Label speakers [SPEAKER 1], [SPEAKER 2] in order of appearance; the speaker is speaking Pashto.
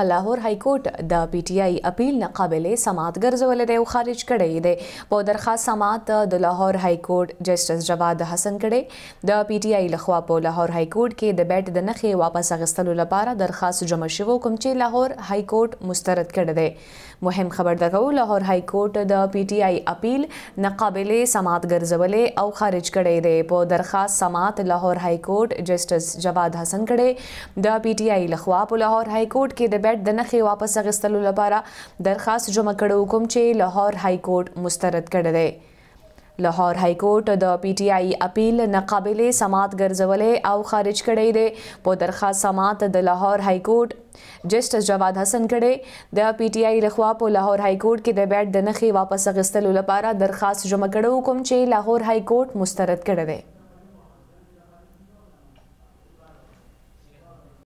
[SPEAKER 1] لاهور های کورټ د پی ټ آی اپیل نه قابلیت سماعت ګرځول دی او خارج کړی دی په درخواست سماعت د لاهور های کورټ جسټس جواد حسن کړي د پی ټ آی لخوا په لاهور های کورټ کې د بیت د نخې واپس اغستلو لپاره درخواست جمع شوه کوم چې لاهور های کورټ مسترد کړی دی مهم خبر درکو لاهور های کورټ د پی ټ آی اپیل نه قابلیت سماعت ګرځول او خارج کړی دی په درخواست سماعت لاهور های کورټ جسټس جواد حسن کړي د پی ټ آی لخوا په لاهور های کورټ کې د د بیټ د نخي واپس اغستلو لپاره درخواست جمع کړو کوم چې لاهور های کورټ مسترد کړی دی لاهور های کورټ د پی ټ آی اپیل ناقابل سماعت ګرځولې او خارج کړی دی په درخواست سماعت د لاهور های کورټ جسټس جواد حسن کړي د پی ټ آی لخوا په لاهور های کورټ کې د بیټ د نخي واپس اغستلو لپاره درخواست جمع کړو کوم چې لاهور های کورټ مسترد کړی دی